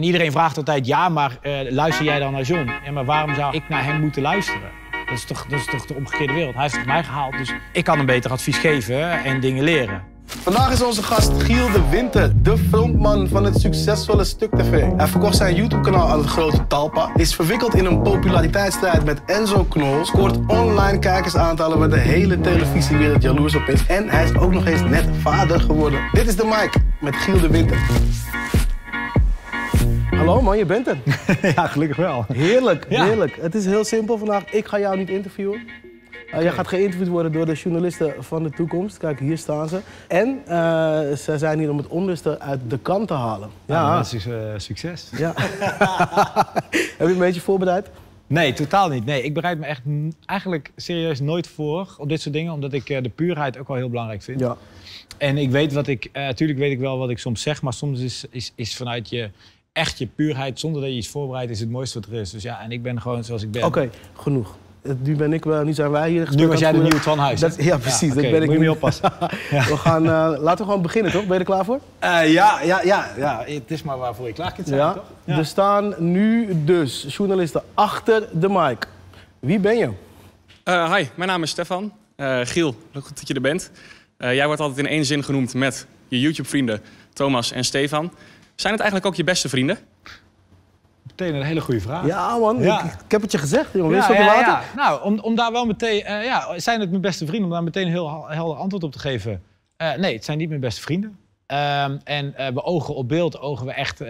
En iedereen vraagt altijd, ja, maar eh, luister jij dan naar John? En maar waarom zou ik naar hem moeten luisteren? Dat is, toch, toch de omgekeerde wereld. Hij heeft het mij gehaald, dus ik kan hem beter advies geven en dingen leren. Vandaag is onze gast Giel de Winter, de frontman van het succesvolle Stuk TV. Hij verkocht zijn YouTube-kanaal aan het grote Talpa, is verwikkeld in een populariteitsstrijd met Enzo Knol, scoort online kijkersaantallen waar de hele televisiewereld jaloers op is en hij is ook nog eens net vader geworden. Dit is de Mike met Giel de Winter. Oh man, je bent er. ja, gelukkig wel. Heerlijk, heerlijk. Het is heel simpel vandaag. Ik ga jou niet interviewen. Eh, jij gaat geïnterviewd worden door de journalisten van de toekomst. Kijk, hier staan ze. En uh, ze zijn hier om het onderste uit de kant te halen. Ja, ah, dat is eh, succes. Ja. Heb je een beetje voorbereid? Nee, totaal niet. Nee, ik bereid me echt eigenlijk serieus nooit voor op dit soort dingen, omdat ik de puurheid ook wel heel belangrijk vind. Ja. En ik weet wat ik, natuurlijk weet ik wel wat ik soms zeg, maar soms is, is, is vanuit je echt je puurheid, zonder dat je iets voorbereidt, is het mooiste wat er is. Dus ja, en ik ben gewoon zoals ik ben. Oké, genoeg. Eh, nu ben ik, eh, nu zijn wij hier. Nu was jij de nieuwe van Huis. Dat, ja, precies. Ja, ben ik moet je mee oppassen. we gaan, eh, laten we gewoon beginnen, toch? Ben je er klaar voor? ja, ja, ja, ja, het is maar waarvoor je klaar kunt zijn, ja. toch? Er staan nu dus journalisten achter de mic. Wie ben je? Uh, hi, mijn naam is Stefan. Giel, goed dat je er bent. jij wordt altijd in één zin genoemd met je YouTube-vrienden Thomas en Stefan. Zijn het eigenlijk ook je beste vrienden? Meteen een hele goede vraag. Ja, man. Ik, ik, heb het je gezegd, jongen. Ja, ja, water? Ja. Nou, om, om daar wel meteen... Eh, ja, zijn het mijn beste vrienden? Om daar meteen een heel helder antwoord op te geven. Eh, nee, het zijn niet mijn beste vrienden. Ehm, en uh, we ogen op beeld, ogen we echt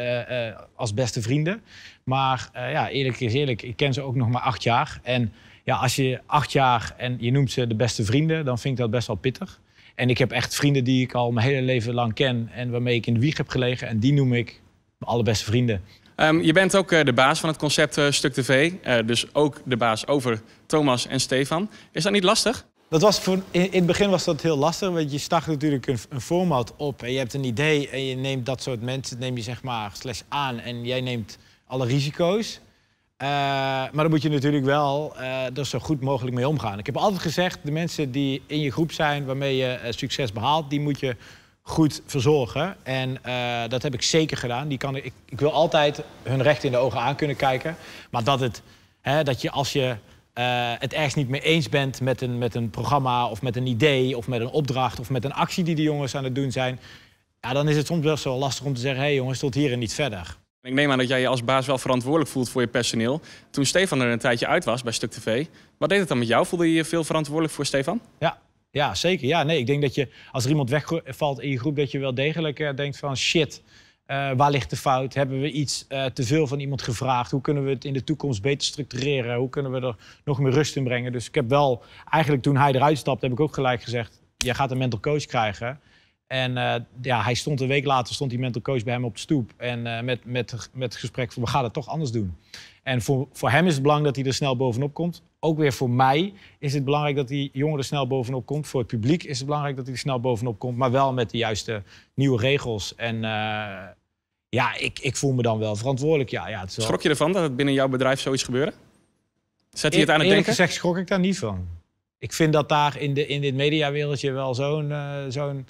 als beste vrienden. Maar ja, eerlijk is eerlijk, ik ken ze ook nog maar acht jaar. En ja, als je acht jaar en je noemt ze de beste vrienden, dan vind ik dat best wel pittig. En ik heb echt vrienden die ik al mijn hele leven lang ken en waarmee ik in de wieg heb gelegen. En die noem ik mijn allerbeste vrienden. Ehm, je bent ook eh, de baas van het concept eh, Stuk TV. Eh, dus ook de baas over Thomas en Stefan. Is dat niet lastig? Dat was voor, in, het begin was dat heel lastig, want je start natuurlijk een, format op en je hebt een idee en je neemt dat soort mensen neem je zeg maar aan en jij neemt alle risico's. Eh, maar dan moet je natuurlijk wel uh, er zo goed mogelijk mee omgaan. Ik heb altijd gezegd, de mensen die in je groep zijn waarmee je eh, succes behaalt, die moet je goed verzorgen. En dat heb ik zeker gedaan. Die kan, ik, ik, wil altijd hun recht in de ogen aan kunnen kijken. Maar dat, het, hè, dat je als je het ergens niet mee eens bent met een, met een programma of met een idee of met een opdracht of met een actie die de jongens aan het doen zijn, ja, dan is het soms best wel lastig om te zeggen, hé hey jongens, tot hier en niet verder. Ik neem aan dat jij je als baas wel verantwoordelijk voelt voor je personeel. Toen Stefan er een tijdje uit was bij Stuk TV, wat deed het dan met jou? Voelde je je veel verantwoordelijk voor Stefan? Ja, ja zeker. Ja, nee, ik denk dat je als er iemand wegvalt in je groep, dat je wel degelijk eh, denkt van shit, eh, waar ligt de fout? Hebben we iets eh, te veel van iemand gevraagd? Hoe kunnen we het in de toekomst beter structureren? Hoe kunnen we er nog meer rust in brengen? Dus ik heb wel, eigenlijk toen hij eruit stapte, heb ik ook gelijk gezegd, jij gaat een mental coach krijgen. En eh, ja, hij stond een week later, stond die mental coach bij hem op de stoep. En eh, met, met, met het gesprek van, we gaan het toch anders doen. En voor, voor hem is het belangrijk dat hij er snel bovenop komt. Ook weer voor mij is het belangrijk dat die jongen er snel bovenop komt. Voor het publiek is het belangrijk dat hij er snel bovenop komt. Maar wel met de juiste nieuwe regels. En eh, ja, ik, ik voel me dan wel verantwoordelijk. Ja, ja, het Schrok je ervan dat het binnen jouw bedrijf zoiets gebeurde? Zet hij het aan het denken? gezegd schrok ik daar niet van. Ik vind dat daar in, de, in dit mediawereldje wel zo'n... zo'n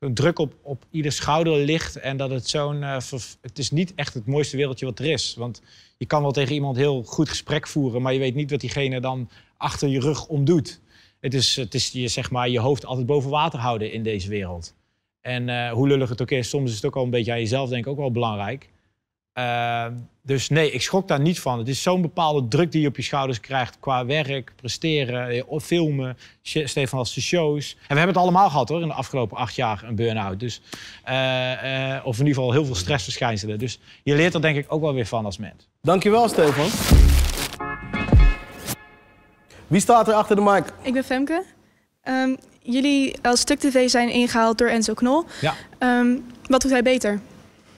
zo'n druk op, op ieder schouder ligt. En dat het zo'n. Eh, het is niet echt het mooiste wereldje wat er is. Want je kan wel tegen iemand heel goed gesprek voeren, maar je weet niet wat diegene dan achter je rug omdoet. Het is, het is je, zeg maar, je hoofd altijd boven water houden in deze wereld. En eh, hoe lullig het ook is, soms is het ook al een beetje aan jezelf ik ook wel belangrijk. Ehm, dus nee, ik schrok daar niet van. Het is zo'n bepaalde druk die je op je schouders krijgt qua werk, presteren, eh, filmen, Stefan als de shows. En we hebben het allemaal gehad hoor, in de afgelopen acht jaar een burn-out. Dus, eh, eh, of in ieder geval heel veel stressverschijnselen. Dus je leert er denk ik ook wel weer van als mens. Dankjewel Stefan. Wie staat er achter de mic? Ik ben Femke. Ehm, jullie als Stuk TV zijn ingehaald door Enzo Knol. Ja. Ehm, wat doet hij beter?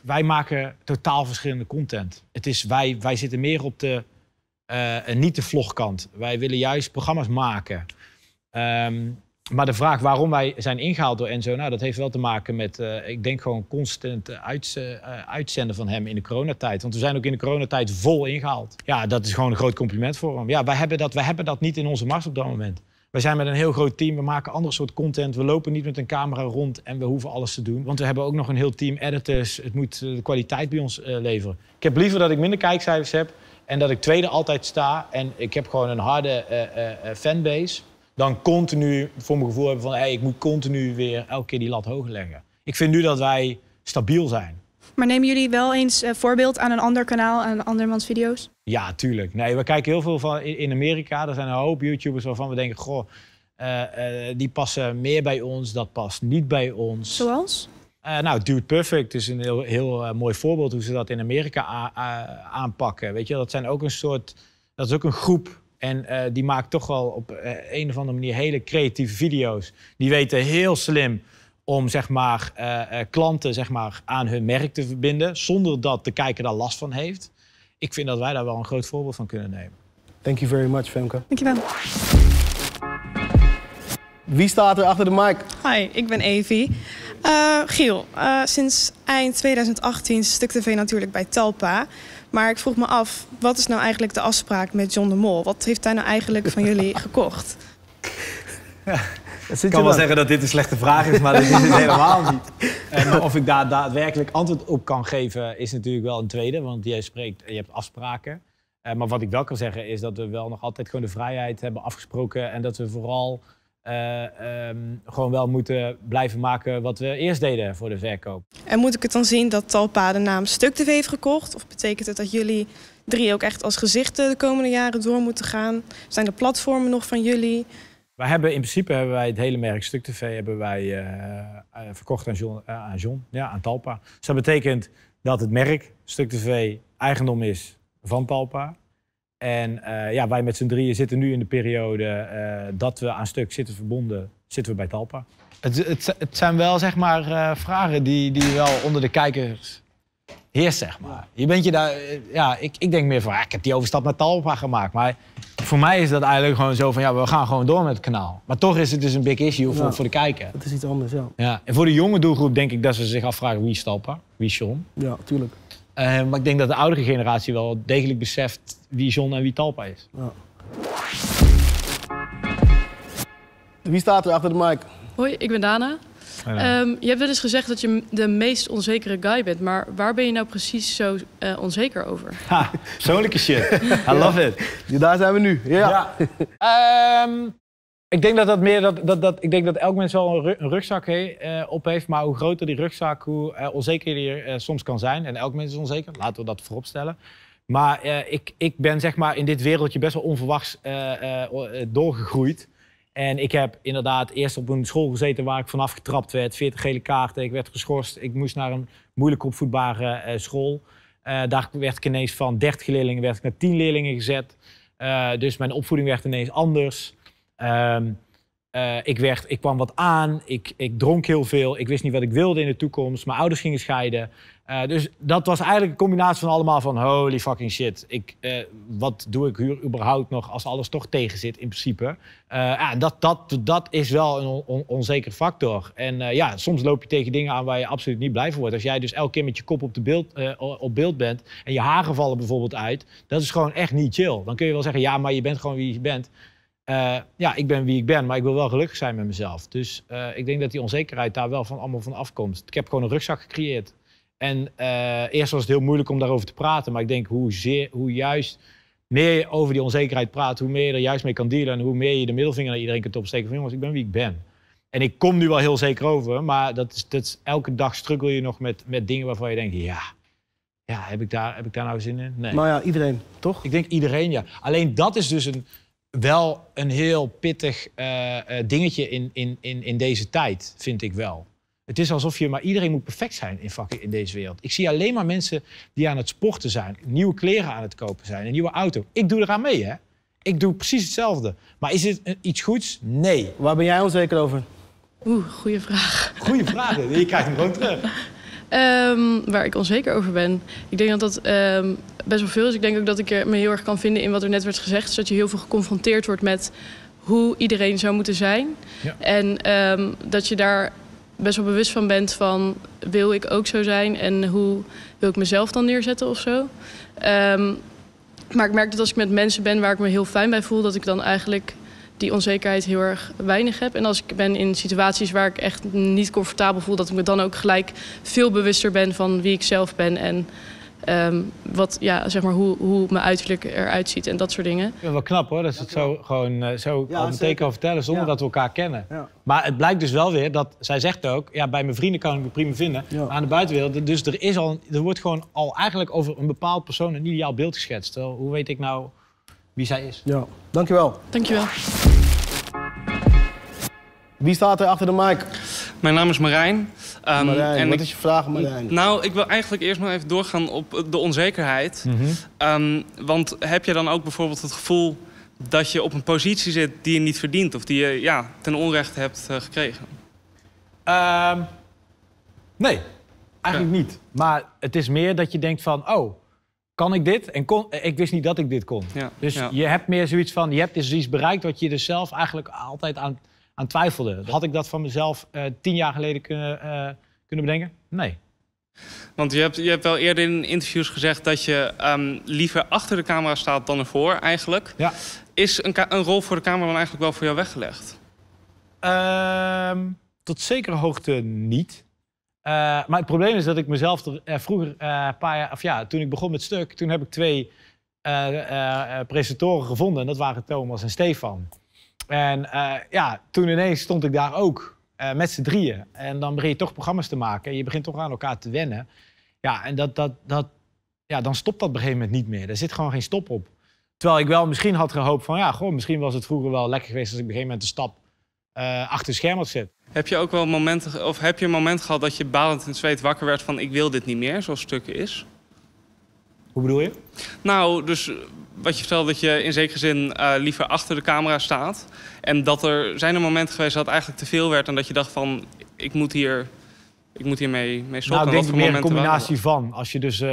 Wij maken totaal verschillende content. Het is, wij, wij zitten meer op de eh, niet de vlogkant. Wij willen juist programma's maken. Ehm, maar de vraag waarom wij zijn ingehaald door Enzo, nou, dat heeft wel te maken met, eh, ik denk gewoon constant eh, uitzenden van hem in de coronatijd. Want we zijn ook in de coronatijd vol ingehaald. Ja, dat is gewoon een groot compliment voor hem. Ja, wij hebben dat, wij hebben dat niet in onze mars op dat moment. Wij zijn met een heel groot team, we maken ander soort content. We lopen niet met een camera rond en we hoeven alles te doen. Want we hebben ook nog een heel team editors. Het moet eh, de kwaliteit bij ons eh, leveren. Ik heb liever dat ik minder kijkcijfers heb en dat ik tweede altijd sta. En ik heb gewoon een harde eh, fanbase. Dan continu voor mijn gevoel hebben van hey, ik moet continu weer elke keer die lat hoog leggen. Ik vind nu dat wij stabiel zijn. Maar nemen jullie wel eens eh, voorbeeld aan een ander kanaal, aan andermans video's? Ja, tuurlijk. Nee, we kijken heel veel van in Amerika. Er zijn een hoop YouTubers waarvan we denken, goh, eh, eh, die passen meer bij ons, dat past niet bij ons. Zoals? nou, Dude Perfect is een heel, heel mooi voorbeeld hoe ze dat in Amerika aanpakken. Weet je, dat zijn ook een soort, dat is ook een groep. En die maakt toch wel op een of andere manier hele creatieve video's. Die weten heel slim om zeg maar, eh, eh, klanten zeg maar, aan hun merk te verbinden, zonder dat de kijker daar last van heeft. Ik vind dat wij daar wel een groot voorbeeld van kunnen nemen. Thank you very much, Femke. Dankjewel. Wie staat er achter de mic? Hi, ik ben Evie. Eh, Giel, sinds eind 2018 stuk tv natuurlijk bij Talpa. Maar ik vroeg me af, wat is nou eigenlijk de afspraak met John de Mol? Wat heeft hij nou eigenlijk van jullie gekocht? ik kan wel zeggen dat dit een slechte vraag is, maar dat is het helemaal niet. En eh, of ik daar daadwerkelijk antwoord op kan geven, is natuurlijk wel een tweede. Want jij spreekt, je hebt afspraken. Eh, maar wat ik wel kan zeggen is dat we wel nog altijd gewoon de vrijheid hebben afgesproken. En dat we vooral eh, ehm, gewoon wel moeten blijven maken wat we eerst deden voor de verkoop. En moet ik het dan zien dat Talpa de naam Stuk heeft gekocht? Of betekent het dat jullie drie ook echt als gezichten de komende jaren door moeten gaan? Zijn de platformen nog van jullie? Wij hebben in principe hebben wij het hele merk Stuk TV hebben wij, eh, eh, verkocht aan John, eh, aan John, ja, aan Talpa. Dus dat betekent dat het merk Stuk TV eigendom is van Talpa. En ja, wij met z'n drieën zitten nu in de periode dat we aan Stuk zitten verbonden, zitten we bij Talpa. Het, het, het zijn wel zeg maar vragen die, die wel onder de kijkers Heer zeg maar. Je bent je daar, eh, ja, ik, ik denk meer van, ik heb die overstap naar Talpa gemaakt. Maar voor mij is dat eigenlijk gewoon zo van, ja, we gaan gewoon door met het kanaal. Maar toch is het dus een big issue voor, voor de kijker. Het is iets anders, ja. ja. En voor de jonge doelgroep denk ik dat ze zich afvragen wie is Talpa, wie is Ja, tuurlijk. Eh, maar ik denk dat de oudere generatie wel degelijk beseft wie John en wie Talpa is. Ja. Wie staat er achter de mic? Hoi, ik ben Dana. Ehm, je hebt wel eens gezegd dat je de meest onzekere guy bent. Maar waar ben je nou precies zo eh, onzeker over? Ha, persoonlijke shit. I love it. daar zijn we nu. Ja. Ehm, ik denk dat, dat, meer, dat, dat, dat, ik denk dat elk mens wel een, rugzak he, eh, op heeft. Maar hoe groter die rugzak, hoe uh, onzeker die soms kan zijn. En elk mens is onzeker. Laten we dat vooropstellen. Maar ik, ik ben zeg maar in dit wereldje best wel onverwachts doorgegroeid. En ik heb inderdaad eerst op een school gezeten waar ik vanaf getrapt werd. 40 gele kaarten, ik werd geschorst. Ik moest naar een moeilijk opvoedbare eh, school. Eh, daar werd ik ineens van 30 leerlingen werd ik naar 10 leerlingen gezet. Eh, dus mijn opvoeding werd ineens anders. Ehm, ik, werd, ik kwam wat aan, ik, ik dronk heel veel, ik wist niet wat ik wilde in de toekomst. Mijn ouders gingen scheiden. Eh, dus dat was eigenlijk een combinatie van allemaal van holy fucking shit. Ik, eh, wat doe ik hier überhaupt nog als alles toch tegen zit in principe? Eh, ja, dat, dat, dat is wel een onzeker factor. En ja, soms loop je tegen dingen aan waar je absoluut niet blij van wordt. Als jij dus elke keer met je kop op, de beeld, op beeld bent en je haren vallen bijvoorbeeld uit. Dat is gewoon echt niet chill. Dan kun je wel zeggen, ja, maar je bent gewoon wie je bent. ja, ik ben wie ik ben, maar ik wil wel gelukkig zijn met mezelf. Dus ik denk dat die onzekerheid daar wel van allemaal van afkomt. Ik heb gewoon een rugzak gecreëerd. En eh, eerst was het heel moeilijk om daarover te praten. Maar ik denk hoe, zeer, hoe juist meer je over die onzekerheid praat, hoe meer je er juist mee kan dealen. En hoe meer je de middelvinger naar iedereen kunt opsteken. Van jongens, ik ben wie ik ben. En ik kom nu wel heel zeker over. Maar dat is, dat is, elke dag struggle je nog met, met dingen waarvan je denkt, ja. Ja, heb ik, daar, heb ik daar nou zin in? Nee. Maar nou ja, iedereen, toch? Ik denk iedereen, ja. Alleen dat is dus een, wel een heel pittig eh, eh, dingetje in, in, in, in deze tijd, vind ik wel. Het is alsof je maar iedereen moet perfect zijn in, vakken in deze wereld. Ik zie alleen maar mensen die aan het sporten zijn, nieuwe kleren aan het kopen zijn, een nieuwe auto. Ik doe eraan mee, hè? Ik doe precies hetzelfde. Maar is het iets goeds? Nee. Waar ben jij onzeker over? Oeh, goede vraag. Goede vraag. Je krijgt hem gewoon terug. Ehm, waar ik onzeker over ben. Ik denk dat dat ehm, best wel veel is. Ik denk ook dat ik me heel erg kan vinden in wat er net werd gezegd. zodat dat je heel veel geconfronteerd wordt met hoe iedereen zou moeten zijn. En ehm, dat je daar best wel bewust van bent van wil ik ook zo zijn en hoe wil ik mezelf dan neerzetten of zo. Ehm, maar ik merk dat als ik met mensen ben waar ik me heel fijn bij voel, dat ik dan eigenlijk die onzekerheid heel erg weinig heb. En als ik ben in situaties waar ik echt niet comfortabel voel, dat ik me dan ook gelijk veel bewuster ben van wie ik zelf ben en Ehm, wat, ja, zeg maar hoe, hoe mijn uiterlijk eruit ziet en dat soort dingen. Ja, wel knap hoor, dat ze het zo gewoon eh, zo ja, al meteen kan vertellen zonder dat we elkaar kennen. Maar het blijkt dus wel weer dat, zij zegt ook, ja, bij mijn vrienden kan ik me prima vinden, aan de buitenwereld. Dus er, is al, er wordt gewoon al eigenlijk over een bepaald persoon een ideaal beeld geschetst. Hoe weet ik nou wie zij is? Ja, dankjewel. Dankjewel. Wie staat er achter de mic? Mijn naam is Marijn. Ehm, Marijn, en wat is je vraag, Marijn? Nou, ik wil eigenlijk eerst nog even doorgaan op de onzekerheid. Mhm. Ehm, want heb je dan ook bijvoorbeeld het gevoel dat je op een positie zit die je niet verdient... of die je ja, ten onrechte hebt eh, gekregen? Ehm, nee, eigenlijk niet. Maar het is meer dat je denkt van... oh, kan ik dit? En kon, ik wist niet dat ik dit kon. Dus je hebt meer zoiets van... je hebt dus iets bereikt wat je dus zelf eigenlijk altijd aan aan twijfelde. Had ik dat van mezelf eh, tien jaar geleden kunnen, eh, kunnen bedenken? Nee. Want je hebt, je hebt wel eerder in interviews gezegd dat je ehm, liever achter de camera staat dan ervoor, eigenlijk. Ja. Is een, een rol voor de camera dan eigenlijk wel voor jou weggelegd? Ehm, tot zekere hoogte niet. Eh, maar het probleem is dat ik mezelf er, vroeger, uh, paar jaar, of ja, toen ik begon met stuk, toen heb ik twee presentatoren gevonden. En dat waren Thomas en Stefan. En eh, ja, toen ineens stond ik daar ook eh, met z'n drieën. En dan begin je toch programma's te maken. En je begint toch aan elkaar te wennen. Ja, en dat, dat, dat, ja, dan stopt dat op een gegeven moment niet meer. Er zit gewoon geen stop op. Terwijl ik wel misschien had gehoopt van... ja, goh, misschien was het vroeger wel lekker geweest... als ik op een gegeven moment een stap uh, achter scherm had zit. Heb je ook wel momenten, of heb je een moment gehad dat je balend in zweet wakker werd van ik wil dit niet meer, zoals stukken is? Hoe bedoel je? Nou, dus wat je vertelde, dat je in zekere zin eh, liever achter de camera staat. En dat er zijn er momenten geweest dat het eigenlijk te veel werd en dat je dacht van, ik moet hier... Ik moet hiermee mee stoppen. Nou, ik denk meer een combinatie van. Als je dus uh,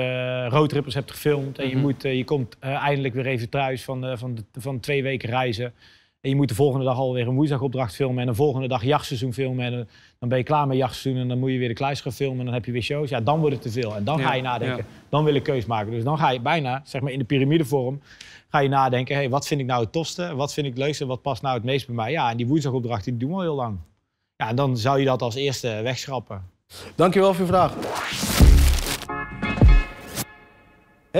roadtrippers hebt gefilmd en je, mhm. moet, eh, je komt eindelijk weer even thuis van, van, de, van twee weken reizen. En je moet de volgende dag alweer een woensdagopdracht filmen en de volgende dag jachtseizoen filmen. En dan ben je klaar met jachtseizoen en dan moet je weer de kluis gaan filmen. En dan heb je weer shows. Ja, dan wordt het te veel. En dan ga je nadenken. Dan wil ik keus maken. Dus dan ga je bijna, zeg maar in de piramidevorm, ga je nadenken. hey, wat vind ik nou het tofste? Wat vind ik het leukste? Wat past nou het meest bij mij? Ja, en die woensdagopdracht die doen we al heel lang. Ja, en dan zou je dat als eerste wegschrappen. Dankjewel voor je vraag.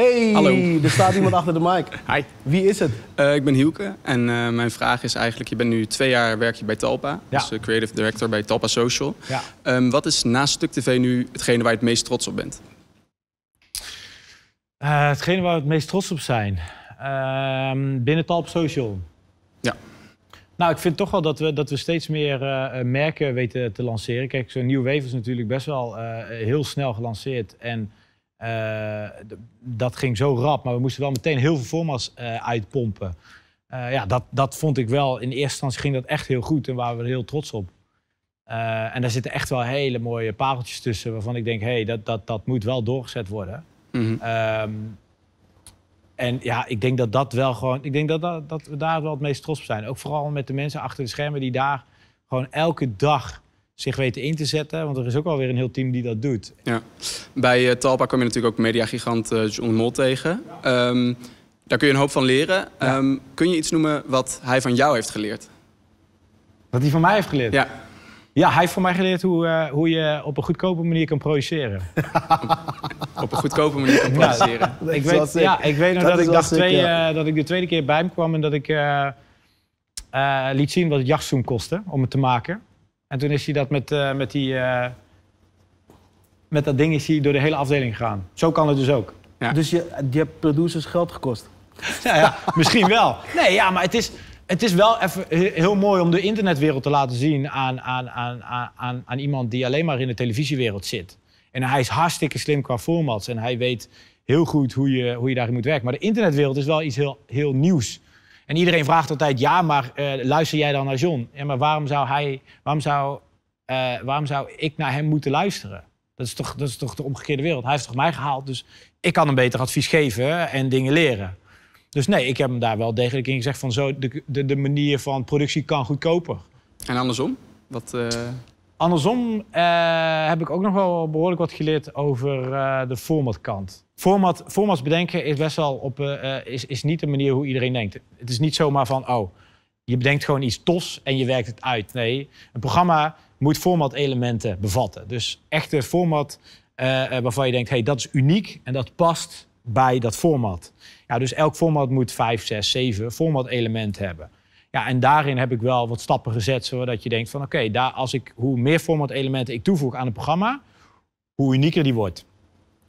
Hey, Hallo. er staat iemand achter de mic. Hi. Wie is het? Eh, ik ben Hielke en eh, mijn vraag is eigenlijk, je bent nu twee jaar werk je bij Talpa, dus eh, creative director bij Talpa Social. Ja. Ehm, wat is naast Stuk TV nu hetgene waar je het meest trots op bent? hetgene waar we het meest trots op zijn? Ehm, binnen Talpa Social? Ja. Nou, ik vind toch wel dat we, dat we steeds meer merken weten te lanceren. Kijk, zo'n nieuwe Wave is natuurlijk best wel heel snel gelanceerd. En eh, dat ging zo rap, maar we moesten wel meteen heel veel formats eh, uitpompen. Eh, ja, dat, dat vond ik wel. In eerste instantie ging dat echt heel goed en waren we er heel trots op. en daar zitten echt wel hele mooie pareltjes tussen waarvan ik denk, hé, hey, dat, dat, dat moet wel doorgezet worden. Mhm. Ehm, en ja, ik denk dat dat wel gewoon. Ik denk dat, dat, dat, we daar wel het meest trots op zijn. Ook vooral met de mensen achter de schermen die daar gewoon elke dag zich weten in te zetten. Want er is ook alweer een heel team die dat doet. Ja. Bij eh, Talpa kwam je natuurlijk ook mediagigant gigant eh, John Mol tegen. Ehm, daar kun je een hoop van leren. Ehm, kun je iets noemen wat hij van jou heeft geleerd? Wat hij van mij heeft geleerd? Ja. Ja, hij heeft voor mij geleerd hoe, eh, hoe je op een goedkope manier kan produceren. op een goedkope manier kan produceren. ik, weet, ja, ik weet nog dat, ik, twee, dat ik de tweede keer bij hem kwam en dat ik liet zien wat het jachtzoom kostte om het te maken. En toen is hij dat met, eh, met, die, eh, met dat ding is hij door de hele afdeling gegaan. Zo kan het dus ook. Dus je, je hebt producers geld gekost? ja, ja, misschien wel. Nee, ja, maar het is, het is wel even heel mooi om de internetwereld te laten zien aan, aan, aan, aan, aan iemand die alleen maar in de televisiewereld zit. En hij is hartstikke slim qua formats en hij weet heel goed hoe je, hoe je daarin moet werken. Maar de internetwereld is wel iets heel, heel nieuws. En iedereen vraagt altijd, ja, maar eh, luister jij dan naar John? Ja, maar waarom zou, hij, waarom, zou, eh, waarom zou ik naar hem moeten luisteren? Dat is, toch, dat is toch de omgekeerde wereld. Hij heeft toch mij gehaald, dus ik kan hem beter advies geven en dingen leren. Dus nee, ik heb hem daar wel degelijk in gezegd van zo, de, de, de manier van productie kan goedkoper. En andersom? Wat, eh, Andersom heb ik ook nog wel behoorlijk wat geleerd over de formatkant format, formats bedenken is best wel op, eh, eh, is, is niet de manier hoe iedereen denkt. Het is niet zomaar van, oh, je bedenkt gewoon iets tofs en je werkt het uit. Nee, een programma moet format-elementen bevatten. Dus echte format eh, waarvan je denkt, hey, dat is uniek en dat past bij dat format. Ja, dus elk format moet vijf, zes, zeven format-elementen hebben. Ja, en daarin heb ik wel wat stappen gezet, zodat je denkt van oké, daar als ik hoe meer format-elementen ik toevoeg aan het programma, hoe unieker die wordt.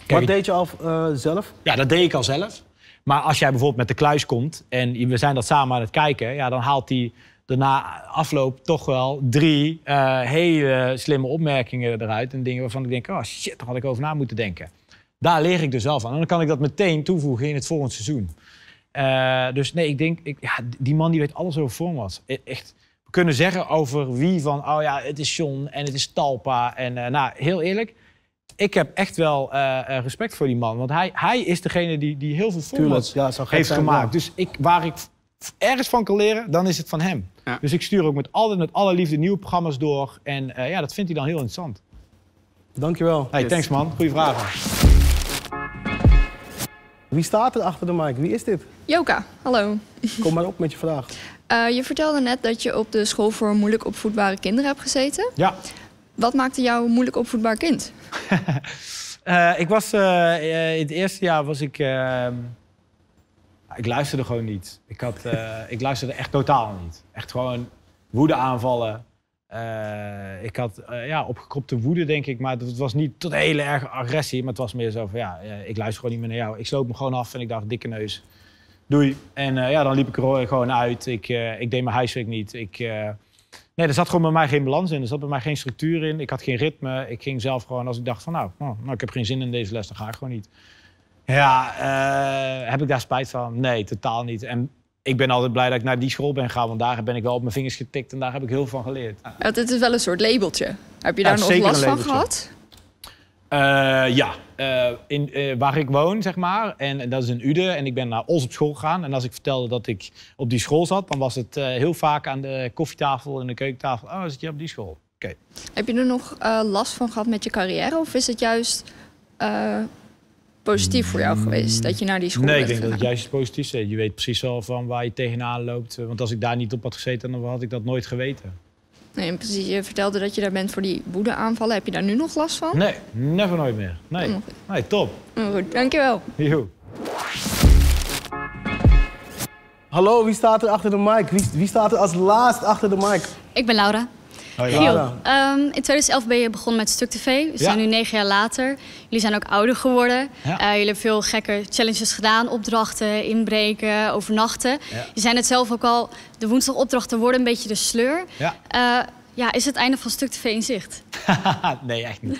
Wat deed je al eh, zelf? Ja, dat deed ik al zelf. Maar als jij bijvoorbeeld met de kluis komt en we zijn dat samen aan het kijken, ja, dan haalt hij daarna afloop toch wel drie eh, hele slimme opmerkingen eruit. En dingen waarvan ik denk, oh shit, daar had ik over na moeten denken. Daar leer ik dus zelf van. En dan kan ik dat meteen toevoegen in het volgende seizoen. Eh, dus nee, ik denk, ik, ja, die man die weet alles over was. E- echt, we kunnen zeggen over wie van, oh ja, het is John en het is Talpa. En nou, heel eerlijk, ik heb echt wel eh, eh, respect voor die man. Want hij, hij is degene die, die heel veel formats ja, heeft gemaakt. Dus ik, waar ik ergens van kan leren, dan is het van hem. Dus ik stuur ook met, altijd, met alle liefde nieuwe programma's door. En eh, ja, dat vindt hij dan heel interessant. Dankjewel. Hey, thanks man. Goeie vragen. Wie staat er achter de mic? Wie is dit? Joka, hallo. Kom maar op met je vraag. je vertelde net dat je op de school voor moeilijk opvoedbare kinderen hebt gezeten. Ja. Wat maakte jou een moeilijk opvoedbaar kind? Eh, ik was, eh, eh, in het eerste jaar was ik... ik luisterde gewoon niet. Ik, had, ik luisterde echt totaal niet. Echt gewoon woede aanvallen. ik had ja, opgekropte woede, denk ik. Maar het was niet tot hele erg agressie. Maar het was meer zo van, ja, ik luister gewoon niet meer naar jou. Ik sloot me gewoon af en ik dacht, dikke neus. Doei. En ja, dan liep ik er gewoon uit. Ik, ik deed mijn huiswerk niet. Ik Nee, er zat gewoon bij mij geen balans in. Er zat bij mij geen structuur in. Ik had geen ritme. Ik ging zelf gewoon, als ik dacht van nou, nou, nou ik heb geen zin in deze les, dan ga ik gewoon niet. Ja, eh, heb ik daar spijt van? Nee, totaal niet. En ik ben altijd blij dat ik naar die school ben gegaan, want daar ben ik wel op mijn vingers getikt en daar heb ik heel veel van geleerd. Het is wel een soort labeltje. Heb je daar ja, nog last van gehad? Eh, ja, eh, in, eh, waar ik woon, zeg maar. En, dat is in Uden. En ik ben naar ons op school gegaan. En als ik vertelde dat ik op die school zat, dan was het heel vaak aan de koffietafel en de keukentafel. Oh, zit je op die school? Oké. Heb je er nog last van gehad met je carrière? Of is het juist positief voor jou geweest dat je naar die school Nee, ik denk dat het juist positief is. Je weet precies wel van waar je tegenaan loopt. Want als ik daar niet op had gezeten, dan had ik dat nooit geweten. Nee, precies, je vertelde dat je daar bent voor die woedeaanvallen. Heb je daar nu nog last van? Nee, never nooit meer. Nee, oh, nee top. Oh, goed, dankjewel. Joe. Hallo, wie staat er achter de mic? Wie, wie staat er als laatst achter de mic? Ik ben Laura. Oh, ehm, in 2011 ben je begonnen met Stuk TV. We zijn nu negen jaar later. Jullie zijn ook ouder geworden. Eh, jullie hebben veel gekke challenges gedaan. Opdrachten, inbreken, overnachten. Je zei het zelf ook al, de woensdagopdrachten worden een beetje de sleur. Ja. Eh, ja, is het einde van Stuk TV in zicht? nee, echt niet.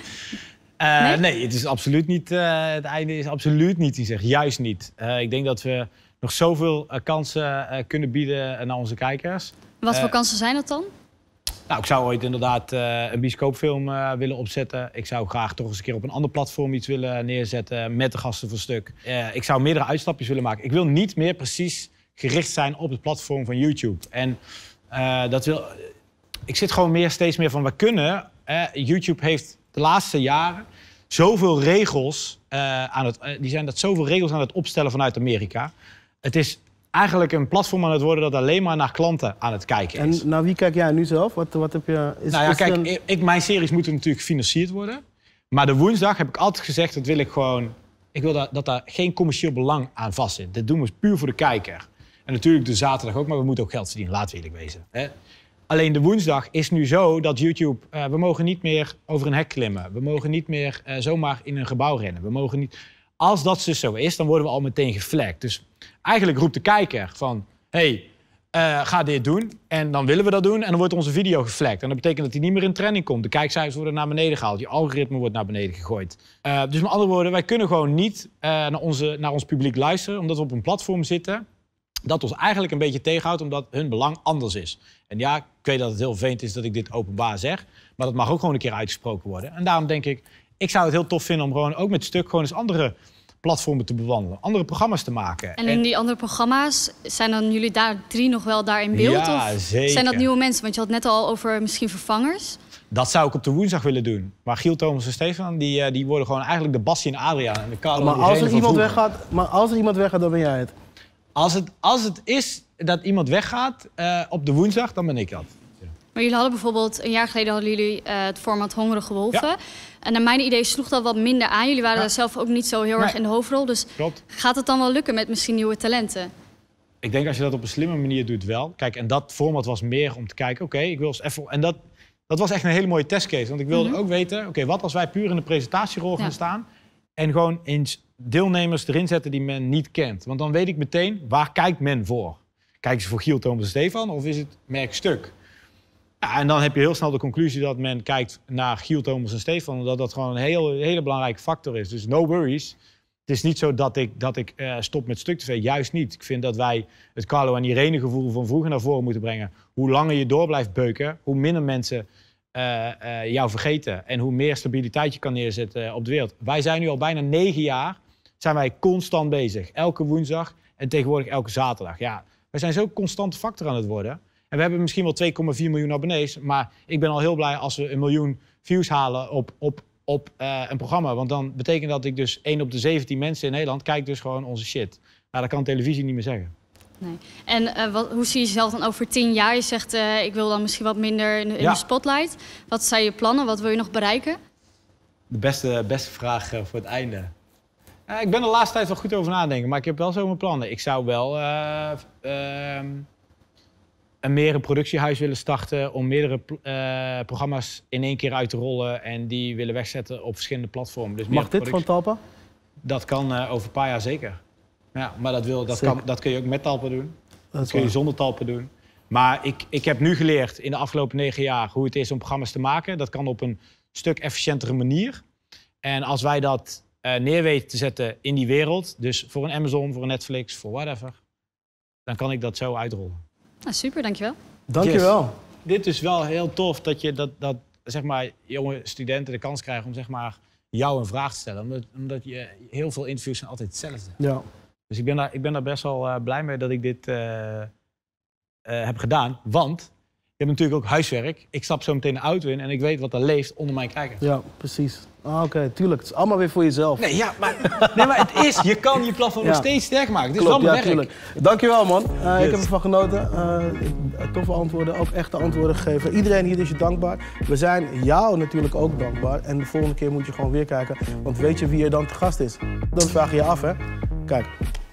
Uh, nee? nee? het is absoluut niet. Uh, het einde is absoluut niet in zicht. Juist niet. Uh, ik denk dat we nog zoveel kansen kunnen bieden aan onze kijkers. Wat voor kansen zijn dat dan? Nou, ik zou ooit inderdaad eh, een bioscoopfilm uh, willen opzetten. Ik zou graag toch eens een keer op een ander platform iets willen neerzetten met de gasten voor stuk. Eh, ik zou meerdere uitstapjes willen maken. Ik wil niet meer precies gericht zijn op het platform van YouTube. En dat wil. Ik zit gewoon meer, steeds meer van we kunnen. YouTube heeft de laatste jaren zoveel regels aan het. die zijn dat zoveel regels aan het opstellen vanuit Amerika. Het is eigenlijk een platform aan het worden dat alleen maar naar klanten aan het kijken is. En naar wie kijk jij nu zelf? Wat, wat heb je, is, nou ja, kijk, ik, mijn series moeten natuurlijk gefinancierd worden. Maar de woensdag heb ik altijd gezegd, dat wil ik gewoon... Ik wil dat, dat daar geen commercieel belang aan vast zit. Dit doen we puur voor de kijker. En natuurlijk de zaterdag ook, maar we moeten ook geld verdienen, laten we eerlijk wezen. Hè? Alleen de woensdag is nu zo dat YouTube, eh, we mogen niet meer over een hek klimmen. We mogen niet meer eh, zomaar in een gebouw rennen. We mogen niet... Als dat dus zo is, dan worden we al meteen geflagd. Dus eigenlijk roept de kijker van... hey, eh, ga dit doen. En dan willen we dat doen en dan wordt onze video geflagd. En dat betekent dat hij niet meer in trending komt. De kijkcijfers worden naar beneden gehaald. Je algoritme wordt naar beneden gegooid. Eh, dus met andere woorden, wij kunnen gewoon niet eh, naar, onze, naar ons publiek luisteren... omdat we op een platform zitten dat ons eigenlijk een beetje tegenhoudt... omdat hun belang anders is. En ja, ik weet dat het heel veend is dat ik dit openbaar zeg... maar dat mag ook gewoon een keer uitgesproken worden. En daarom denk ik, ik zou het heel tof vinden om gewoon ook met stuk gewoon eens andere platformen te bewandelen, andere programma's te maken. En in die andere programma's zijn dan jullie daar drie nog wel daar in beeld? Ja, of zeker. Zijn dat nieuwe mensen? Want je had net al over misschien vervangers. Dat zou ik op de woensdag willen doen. Maar Giel, Thomas en Stefan, die, eh, die worden gewoon eigenlijk de Bassie en Adriaan en de Carlo. Maar als er, iemand weggaat, maar als er iemand weggaat, dan ben jij het. Als het, als het is dat iemand weggaat eh, op de woensdag, dan ben ik dat. Maar jullie hadden bijvoorbeeld, een jaar geleden hadden jullie eh, het format Hongerige Wolven. En naar mijn idee sloeg dat wat minder aan. Jullie waren daar zelf ook niet zo heel erg in de hoofdrol. Dus gaat het dan wel lukken met misschien nieuwe talenten? Ik denk als je dat op een slimme manier doet wel. Kijk, en dat format was meer om te kijken, oké, ik wil eens even... En dat, dat was echt een hele mooie testcase. Want ik wilde mhm. ook weten, oké, wat als wij puur in de presentatierol gaan staan... en gewoon eens deelnemers erin zetten die men niet kent. Want dan weet ik meteen, waar kijkt men voor? Kijken ze voor Giel, Thomas en Stefan of is het merkstuk? Ja, en dan heb je heel snel de conclusie dat men kijkt naar Giel, Thomas en Stefan. Dat dat gewoon een heel, hele belangrijke factor is. Dus no worries. Het is niet zo dat ik, dat ik eh, stop met stuk tv. Juist niet. Ik vind dat wij het Carlo en Irene gevoel van vroeger naar voren moeten brengen. Hoe langer je door blijft beuken, hoe minder mensen eh, eh, jou vergeten. En hoe meer stabiliteit je kan neerzetten op de wereld. Wij zijn nu al bijna negen jaar zijn wij constant bezig. Elke woensdag en tegenwoordig elke zaterdag. Ja, wij zijn zo'n constante factor aan het worden. En we hebben misschien wel 2,4 miljoen abonnees. Maar ik ben al heel blij als we een miljoen views halen op, op, op eh, een programma. Want dan betekent dat ik dus 1 op de 17 mensen in Nederland kijkt dus gewoon onze shit. Nou, dat kan televisie niet meer zeggen. Nee. En eh, wat, hoe zie je jezelf dan over tien jaar? Je zegt, eh, ik wil dan misschien wat minder in, de spotlight. Wat zijn je plannen? Wat wil je nog bereiken? De beste, beste vraag voor het einde. ik ben de laatste tijd wel goed over nadenken, maar ik heb wel zo mijn plannen. Ik zou wel ehm, een meer een productiehuis willen starten om meerdere eh, programma's in één keer uit te rollen en die willen wegzetten op verschillende platformen. Dus Mag dit van Talpa? Dat kan eh, over een paar jaar zeker. Ja, maar dat, wil, dat, kan, dat kun je ook met Talpa doen. Dat, kun je zonder Talpa doen. Maar ik, ik heb nu geleerd in de afgelopen negen jaar hoe het is om programma's te maken. Dat kan op een stuk efficiëntere manier. En als wij dat uh, neer weten te zetten in die wereld, dus voor een Amazon, voor een Netflix, voor whatever, dan kan ik dat zo uitrollen. Nou, super, dankjewel. Dankjewel. Dit is wel heel tof dat, je, dat, dat zeg maar, jonge studenten de kans krijgen om zeg maar, jou een vraag te stellen. Omdat, omdat je, heel veel interviews zijn altijd hetzelfde. Ja. Dus ik ben daar, ik ben daar best wel eh, blij mee dat ik dit eh, eh, heb gedaan. Want je hebt natuurlijk ook huiswerk. Ik stap zo meteen de auto in en ik weet wat er leeft onder mijn kijker. Ja, precies. Ah, oké, tuurlijk. Het is allemaal weer voor jezelf. Nee, ja, maar, nee, maar het is. Je kan je platform nog steeds sterk maken. Het is Klopt, allemaal ja, werk. Dankjewel, man. Uh, Ik heb ervan genoten. Eh, toffe antwoorden, ook echte antwoorden gegeven. Iedereen hier is je dankbaar. We zijn jou natuurlijk ook dankbaar. En de volgende keer moet je gewoon weer kijken. Want weet je wie er dan te gast is? Dat vraag je je af, hè? Kijk.